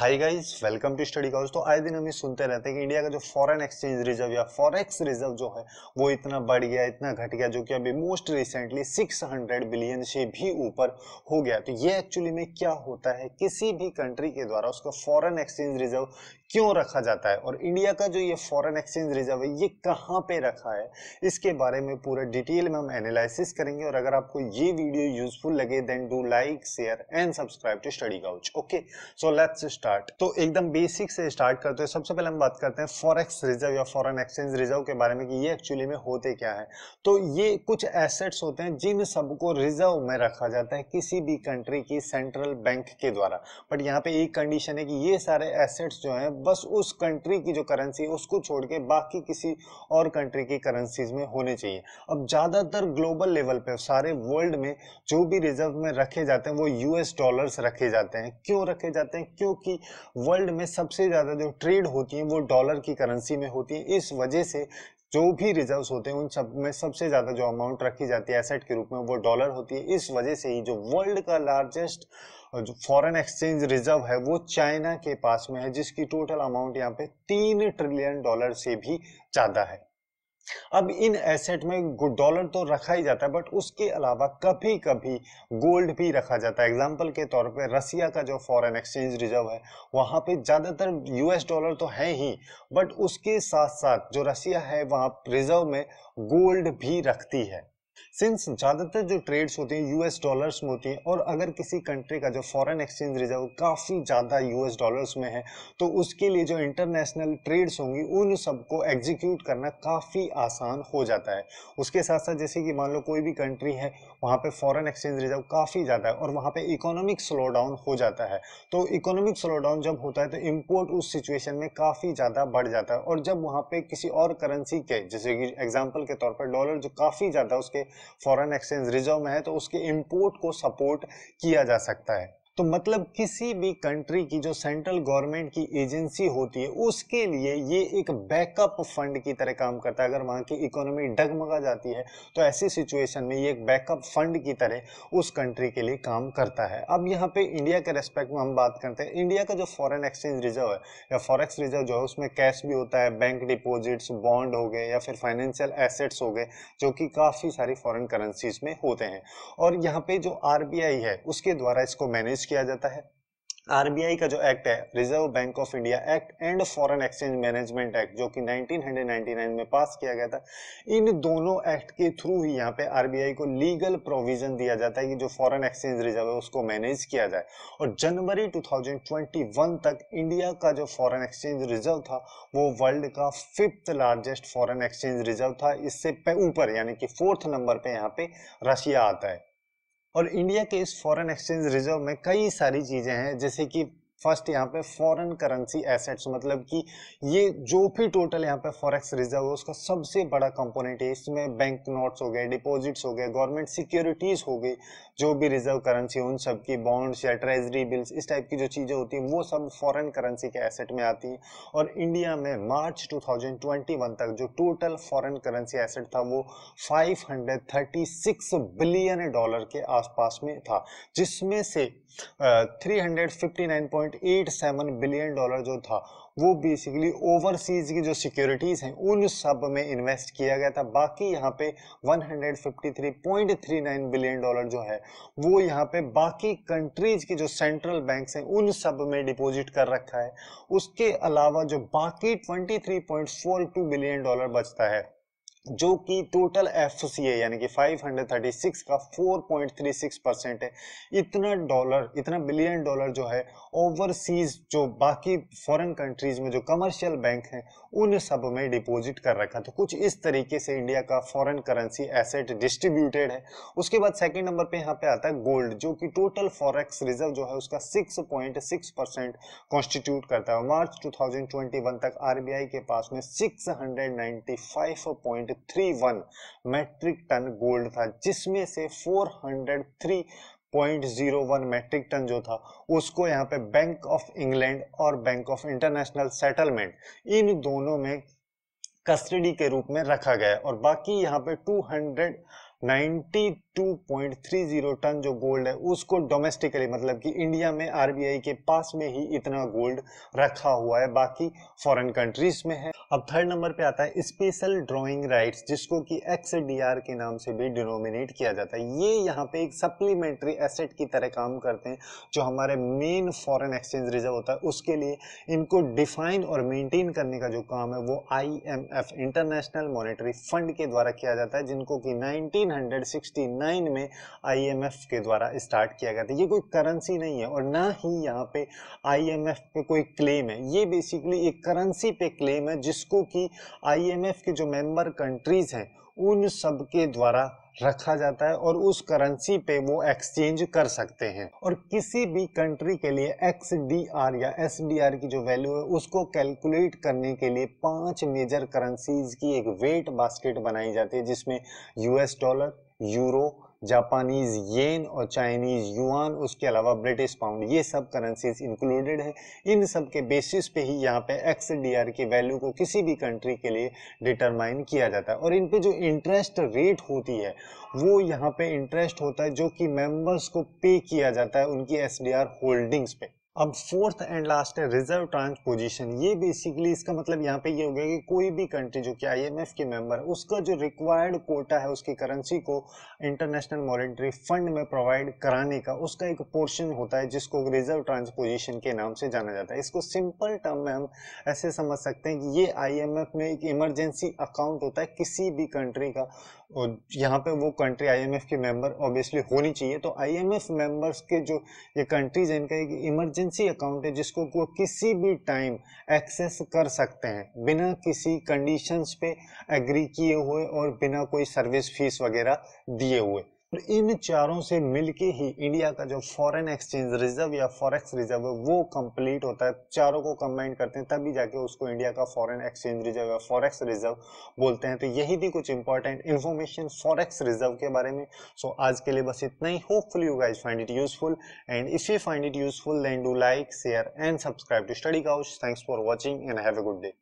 hi guys welcome to Study Couch तो आए दिन हम ये सुनते रहते हैं कि इंडिया का जो फॉरेन एक्सचेंज रिजर्व या फॉरेक्स रिजर्व जो है वो इतना बढ़ गया इतना घट गया जो कि अभी मोस्ट रिसेंटली 600 बिलियन से भी ऊपर हो गया तो ये एक्चुअली में क्या होता है किसी भी कंट्री के द्वारा उसका फॉरेन एक्सचेंज रिजर्व क्यों रखा जाता है और इंडिया का जो ये फॉरेन एक्सचेंज रिजर्व है ये कहाँ पे रखा है इसके बारे में पूरा डिटेल में हम एनालिसिस करेंगे और अगर आपको ये वीडियो यूजफुल लगे then do like share and subscribe to Study Couch okay so let's start start तो एकदम बेसिक से स्टार्ट करते हैं सबसे पहले हम बात करते हैं फॉरेक्स रिजर्व या फॉरेन एक्सचेंज रिजर्व के बारे में कि ये एक्चुअली में होते क्या है तो ये कुछ एसेट्स होते हैं जिन सबको रिजर्व में रखा जाता है किसी भी कंट्री की सेंट्रल बैंक के द्वारा बट यहाँ पे एक कंडीशन है कि ये सारे एसेट्स जो है बस उस कंट्री की जो करेंसी है उसको छोड़ के बाकी किसी और कंट्री की करेंसीज में होने चाहिए अब ज़्यादातर ग्लोबल लेवल पे सारे वर्ल्ड में जो भी रिजर्व में रखे जाते हैं वो यूएस डॉलर्स रखे जाते हैं क्यों रखे जाते हैं क्योंकि वर्ल्ड में सबसे ज़्यादा जो ट्रेड होती है वो डॉलर की करेंसी में होती है इस वजह से जो भी रिजर्व्स होते हैं उन सब में सबसे ज़्यादा जो अमाउंट रखी जाती है एसेट के रूप में वो डॉलर होती है इस वजह से ही जो वर्ल्ड का लार्जेस्ट जो फॉरेन एक्सचेंज रिजर्व है वो चाइना के पास में है जिसकी टोटल अमाउंट यहाँ पे तीन ट्रिलियन डॉलर से भी ज़्यादा है अब इन एसेट में डॉलर तो रखा ही जाता है बट उसके अलावा कभी कभी गोल्ड भी रखा जाता है एग्जाम्पल के तौर पे रसिया का जो फॉरेन एक्सचेंज रिजर्व है वहाँ पे ज़्यादातर यूएस डॉलर तो है ही बट उसके साथ साथ जो रसिया है वहाँ रिजर्व में गोल्ड भी रखती है सिंस ज़्यादातर जो ट्रेड्स होते हैं यूएस डॉलर्स में होती हैं और अगर किसी कंट्री का जो फॉरेन एक्सचेंज रिजर्व काफ़ी ज़्यादा यूएस डॉलर्स में है तो उसके लिए जो इंटरनेशनल ट्रेड्स होंगी उन सबको एग्जीक्यूट करना काफ़ी आसान हो जाता है उसके साथ साथ जैसे कि मान लो कोई भी कंट्री है वहाँ पर फॉरन एक्सचेंज रिजर्व काफ़ी ज़्यादा है और वहाँ पर इकोनॉमिक स्लो डाउन हो जाता है तो इकोनॉमिक स्लो डाउन जब होता है तो इम्पोर्ट उस सिचुएशन में काफ़ी ज़्यादा बढ़ जाता है और जब वहाँ पर किसी और करेंसी के जैसे कि एग्जाम्पल के तौर पर डॉलर जो काफ़ी ज़्यादा उसके फॉरेन एक्सचेंज रिजर्व में है तो उसके इंपोर्ट को सपोर्ट किया जा सकता है तो मतलब किसी भी कंट्री की जो सेंट्रल गवर्नमेंट की एजेंसी होती है उसके लिए ये एक बैकअप फंड की तरह काम करता है अगर वहां की इकोनॉमी डगमगा जाती है तो ऐसी सिचुएशन में ये एक बैकअप फंड की तरह उस कंट्री के लिए काम करता है अब यहाँ पे इंडिया के रेस्पेक्ट में हम बात करते हैं इंडिया का जो फॉरन एक्सचेंज रिजर्व है या फॉरेक्स रिजर्व जो है उसमें कैश भी होता है बैंक डिपोजिट्स बॉन्ड हो गए या फिर फाइनेंशियल एसेट्स हो गए जो कि काफ़ी सारी फॉरन करेंसीज में होते हैं और यहाँ पे जो आर है उसके द्वारा इसको मैनेज यूज किया जाता है आरबीआई का जो एक्ट है Reserve Bank of India act and foreign exchange management act जो कि 1999 में पास किया गया था इन दोनों एक्ट के थ्रू ही यहाँ पे आरबीआई को लीगल प्रोविजन दिया जाता है कि जो फॉरेन एक्सचेंज रिजर्व है उसको मैनेज किया जाए और जनवरी 2021 तक इंडिया का जो फॉरन एक्सचेंज रिजर्व था वो वर्ल्ड का fifth largest foreign exchange reserve था इससे ऊपर यानी कि फोर्थ नंबर पर यहाँ पे रशिया आता है और इंडिया के इस फॉरेन एक्सचेंज रिजर्व में कई सारी चीज़ें हैं जैसे कि फर्स्ट यहाँ पे फॉरेन करेंसी एसेट्स मतलब कि ये जो भी टोटल यहाँ पे फॉरेक्स रिजर्व है उसका सबसे बड़ा कंपोनेंट है इसमें बैंक नोट्स हो गए डिपॉजिट्स हो गए गवर्नमेंट सिक्योरिटीज हो गई जो भी रिजर्व करेंसी उन सब की बॉन्ड्स या ट्रेजरी बिल्स इस टाइप की जो चीज़ें होती हैं वो सब फॉरन करेंसी के एसेट में आती हैं और इंडिया में मार्च टू तक जो टोटल फॉरन करेंसी एसेट था वो फाइव बिलियन डॉलर के आसपास में था जिसमें से थ्री 1.87 बिलियन डॉलर जो था वो बेसिकली ओवरसीज की जो सिक्योरिटीज़ हैं उन सब में इन्वेस्ट किया गया था बाकी यहाँ पे 153.39 बिलियन डॉलर जो है वो यहाँ पे बाकी कंट्रीज की जो सेंट्रल बैंक्स हैं उन सब में डिपॉजिट कर रखा है उसके अलावा जो बाकी 23.42 बिलियन डॉलर बचता है जो कि टोटल एफसीए यानी कि 536 का 4.36 परसेंट है इतना डॉलर इतना बिलियन डॉलर जो है ओवरसीज जो बाकी फॉरेन कंट्रीज में जो कमर्शियल बैंक हैं उन सब में डिपॉजिट कर रखा तो कुछ इस तरीके से इंडिया का फॉरेन करेंसी एसेट डिस्ट्रीब्यूटेड है उसके बाद सेकंड नंबर पे यहाँ पे आता है गोल्ड जो कि टोटल फॉरेक्स रिजर्व जो है उसका सिक्स परसेंट कॉन्स्टिट्यूट करता है मार्च टू तक आरबीआई के पास में सिक्स 4.31 मैट्रिक टन गोल्ड था जिसमें से 403.01 मैट्रिक टन जो था उसको यहाँ पे बैंक ऑफ इंग्लैंड और बैंक ऑफ इंटरनेशनल सेटलमेंट इन दोनों में कस्टडी के रूप में रखा गया और बाकी यहाँ पे 200 92.30 टन जो गोल्ड है उसको डोमेस्टिकली मतलब कि इंडिया में आरबीआई के पास में ही इतना गोल्ड रखा हुआ है बाकी फॉरेन कंट्रीज में है अब थर्ड नंबर पे आता है स्पेशल ड्राइंग राइट्स जिसको कि एक्स के नाम से भी डिनोमिनेट किया जाता है ये यहाँ पे एक सप्लीमेंट्री एसेट की तरह काम करते हैं जो हमारे मेन फॉरन एक्सचेंज रिजर्व होता है उसके लिए इनको डिफाइन और मेनटेन करने का जो काम है वो आई इंटरनेशनल मॉनिटरी फंड के द्वारा किया जाता है जिनको कि नाइनटीन 1969 में आईएमएफ के द्वारा स्टार्ट किया गया था ये कोई करेंसी नहीं है और ना ही यहाँ पे आईएमएफ पे कोई क्लेम है ये बेसिकली एक करेंसी पे क्लेम है जिसको कि आईएमएफ के जो मेंबर कंट्रीज हैं उन सब के द्वारा रखा जाता है और उस करेंसी पे वो एक्सचेंज कर सकते हैं और किसी भी कंट्री के लिए एक्स या एस की जो वैल्यू है उसको कैलकुलेट करने के लिए पांच मेजर करेंसीज की एक वेट बास्केट बनाई जाती है जिसमें US dollar euro Japanese yen और चाइनीज युआन उसके अलावा ब्रिटिश पाउंड ये सब करेंसीज इंक्लूडेड है इन सब के बेसिस पे ही यहाँ पे एक्स डी आर की वैल्यू को किसी भी कंट्री के लिए डिटरमाइन किया जाता है और इन पे जो इंटरेस्ट रेट होती है वो यहाँ पे इंटरेस्ट होता है जो कि मेंबर्स को पे किया जाता है उनकी एस डी आर होल्डिंग्स पे अब फोर्थ एंड लास्ट है रिजर्व ट्रांसपोजिशन ये बेसिकली इसका मतलब यहाँ पे ये हो गया कि कोई भी कंट्री जो कि आईएमएफ के मेंबर है उसका जो रिक्वायर्ड कोटा है उसकी करेंसी को इंटरनेशनल मॉनिटरी फंड में प्रोवाइड कराने का उसका एक पोर्शन होता है जिसको रिजर्व ट्रांसपोजिशन के नाम से जाना जाता है इसको सिंपल टर्म में हम ऐसे समझ सकते हैं कि ये आई में एक इमरजेंसी अकाउंट होता है किसी भी कंट्री का और यहाँ पे वो कंट्री आईएमएफ की मेंबर ऑब्वियसली होनी चाहिए तो आईएमएफ मेंबर्स के जो ये कंट्रीज इनका एक इमरजेंसी अकाउंट है जिसको वो किसी भी टाइम एक्सेस कर सकते हैं बिना किसी कंडीशंस पे एग्री किए हुए और बिना कोई सर्विस फीस वगैरह दिए हुए और इन चारों से मिलके ही इंडिया का जो फॉरेन एक्सचेंज रिजर्व या फॉरेक्स रिजर्व है वो कंप्लीट होता है चारों को कंबाइन करते हैं तभी जाके उसको इंडिया का फॉरेन एक्सचेंज रिजर्व या फॉरेक्स रिजर्व बोलते हैं तो यही थी कुछ इंपॉर्टेंट इन्फॉर्मेशन फॉरेक्स रिजर्व के बारे में सो so, आज के लिए बस इतना ही hopeful you guys find it useful and if you find it useful then do like share and subscribe to Study Couch thanks for watching and have a good day